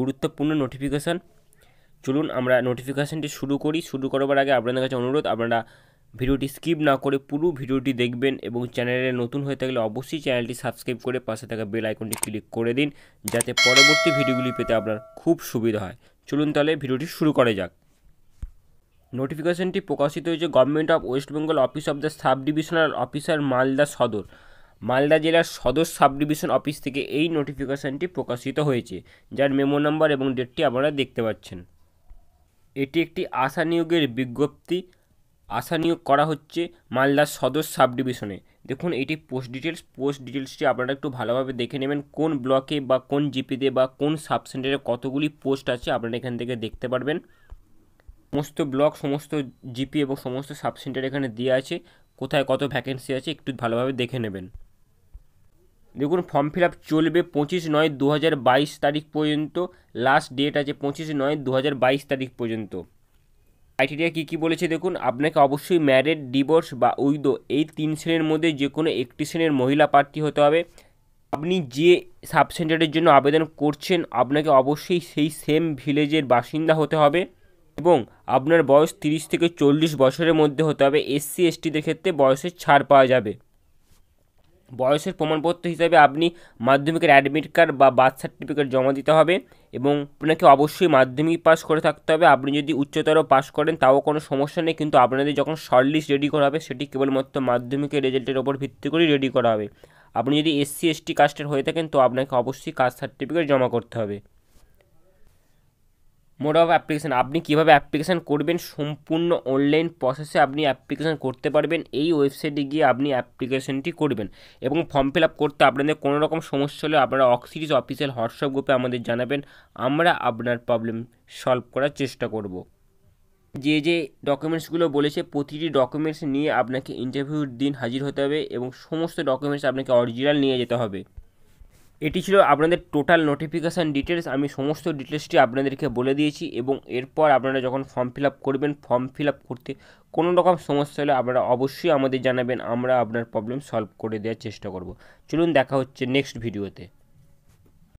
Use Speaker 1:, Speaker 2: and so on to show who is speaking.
Speaker 1: গুরুত্বপূর্ণ নোটিফিকেশান চলুন আমরা নোটিফিকেশানটি শুরু করি শুরু করবার আগে আপনাদের কাছে অনুরোধ আপনারা ভিডিওটি স্কিপ না করে পুরো ভিডিওটি দেখবেন এবং চ্যানেলে নতুন হয়ে থাকলে অবশ্যই চ্যানেলটি সাবস্ক্রাইব করে পাশে থাকা বেল আইকনটি ক্লিক করে দিন যাতে পরবর্তী ভিডিওগুলি পেতে আপনার খুব সুবিধা হয় চলুন তাহলে ভিডিওটি শুরু করে যাক নোটিফিকেশানটি প্রকাশিত হয়েছে government of West Bengal office of the sub divisional officer Malda Sadar Malda জেলার সদর সাব ডিভিশন অফিস থেকে এই নোটিফিকেশানটি প্রকাশিত হয়েছে যার মেমো নাম্বার এবং ডেটটি আপনারা দেখতে পাচ্ছেন এটি একটি আশা নিয়োগের বিজ্ঞপ্তি আশা নিয়োগ করা হচ্ছে মালদার সদর সাব ডিভিশনে দেখুন এটি পোস্ট ডিটেলস পোস্ট ডিটেলসটি আপনারা একটু ভালোভাবে দেখে নেবেন কোন ব্লকে বা কোন জিপিতে বা কোন সাব সেন্টারে কতগুলি পোস্ট আছে আপনারা এখান থেকে দেখতে পারবেন সমস্ত ব্লক সমস্ত জিপি এবং সমস্ত সাব সেন্টার এখানে দেওয়া আছে কোথায় কত ভ্যাকেন্সি আছে একটু ভালোভাবে দেখে নেবেন দেখুন ফর্ম ফিল আপ চলবে পঁচিশ নয় দু বাইশ তারিখ পর্যন্ত লাস্ট ডেট আছে পঁচিশ নয় দু বাইশ তারিখ পর্যন্ত ক্রাইটেরিয়া কী কী বলেছে দেখুন আপনাকে অবশ্যই ম্যারেড ডিভোর্স বা উইডো এই তিন শ্রেণীর মধ্যে যে কোনো একটি শ্রেণীর মহিলা প্রার্থী হতে হবে আপনি যে সাবসেন্টারের জন্য আবেদন করছেন আপনাকে অবশ্যই সেই সেম ভিলেজের বাসিন্দা হতে হবে এবং আপনার বয়স তিরিশ থেকে চল্লিশ বছরের মধ্যে হতে হবে এসসি এসটিদের ক্ষেত্রে বয়সের ছাড় পাওয়া যাবে বয়সের প্রমাণপত্র হিসাবে আপনি মাধ্যমিকের অ্যাডমিট কার্ড বা বার্থ সার্টিফিকেট জমা দিতে হবে এবং আপনাকে অবশ্যই মাধ্যমিক পাস করে থাকতে হবে আপনি যদি উচ্চতর পাস করেন তাও কোনো সমস্যা নেই কিন্তু আপনাদের যখন শর্টলিস্ট রেডি করা হবে সেটি কেবলমাত্র মাধ্যমিকের রেজাল্টের ওপর ভিত্তি করে রেডি করা হবে আপনি যদি এসসি এসটি কাস্টের হয়ে থাকেন তো আপনাকে অবশ্যই কাস্ট সার্টিফিকেট জমা করতে হবে মোড অফ অ্যাপ্লিকেশান আপনি কীভাবে অ্যাপ্লিকেশান করবেন সম্পূর্ণ অনলাইন প্রসেসে আপনি অ্যাপ্লিকেশান করতে পারবেন এই ওয়েবসাইটে গিয়ে আপনি অ্যাপ্লিকেশানটি করবেন এবং ফর্ম ফিল আপ করতে আপনাদের কোনো রকম সমস্যা হলে আপনারা অক্সিডিস অফিসিয়াল হোয়াটসঅ্যাপ গ্রুপে আমাদের জানাবেন আমরা আপনার প্রবলেম সলভ করার চেষ্টা করব যে যে ডকুমেন্টসগুলো বলেছে প্রতিটি ডকুমেন্টস নিয়ে আপনাকে ইন্টারভিউর দিন হাজির হতে হবে এবং সমস্ত ডকুমেন্টস আপনাকে অরিজিনাল নিয়ে যেতে হবে এটি ছিল আপনাদের টোটাল নোটিফিকেশান ডিটেলস আমি সমস্ত ডিটেলসটি আপনাদেরকে বলে দিয়েছি এবং এরপর আপনারা যখন ফর্ম ফিল আপ করবেন ফর্ম ফিল আপ করতে কোনো রকম সমস্যা হলে আপনারা অবশ্যই আমাদের জানাবেন আমরা আপনার প্রবলেম সলভ করে দেওয়ার চেষ্টা করব চলুন দেখা হচ্ছে নেক্সট ভিডিওতে